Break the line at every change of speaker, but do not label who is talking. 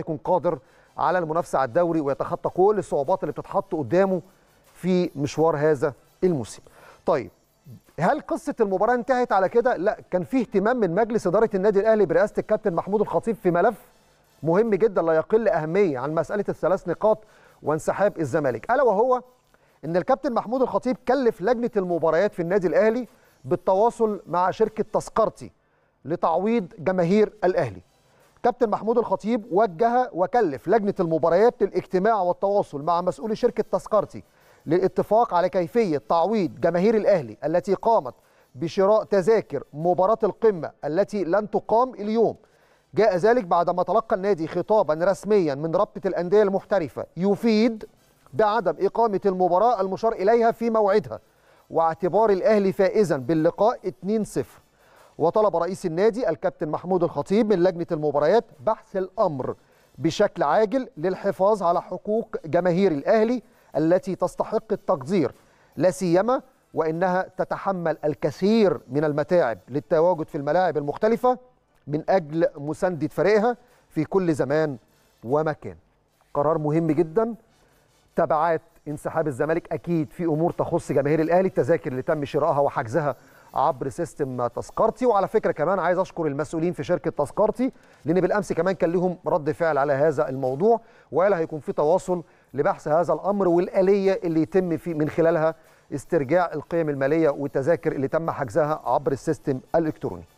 يكون قادر على المنافسه على الدوري ويتخطى كل الصعوبات اللي بتتحط قدامه في مشوار هذا الموسم. طيب هل قصه المباراه انتهت على كده؟ لا كان في اهتمام من مجلس اداره النادي الاهلي برئاسه الكابتن محمود الخطيب في ملف مهم جدا لا يقل اهميه عن مساله الثلاث نقاط وانسحاب الزمالك، الا وهو ان الكابتن محمود الخطيب كلف لجنه المباريات في النادي الاهلي بالتواصل مع شركه تذكرتي لتعويض جماهير الاهلي. كابتن محمود الخطيب وجه وكلف لجنه المباريات للاجتماع والتواصل مع مسؤول شركه تذكرتي للاتفاق على كيفيه تعويض جماهير الاهلي التي قامت بشراء تذاكر مباراه القمه التي لن تقام اليوم جاء ذلك بعدما تلقى النادي خطابا رسميا من رابطه الانديه المحترفه يفيد بعدم اقامه المباراه المشار اليها في موعدها واعتبار الاهلي فائزا باللقاء 2-0 وطلب رئيس النادي الكابتن محمود الخطيب من لجنة المباريات بحث الأمر بشكل عاجل للحفاظ على حقوق جماهير الأهلي التي تستحق التقدير لا سيما وإنها تتحمل الكثير من المتاعب للتواجد في الملاعب المختلفة من أجل مساندة فريقها في كل زمان ومكان قرار مهم جدا تبعات انسحاب الزمالك اكيد في امور تخص جماهير الاهلي التذاكر اللي تم شرائها وحجزها عبر سيستم تذكرتي وعلى فكره كمان عايز اشكر المسؤولين في شركه تذكرتي لان بالامس كمان كان لهم رد فعل على هذا الموضوع وقال هيكون في تواصل لبحث هذا الامر والاليه اللي يتم في من خلالها استرجاع القيم الماليه والتذاكر اللي تم حجزها عبر السيستم الالكتروني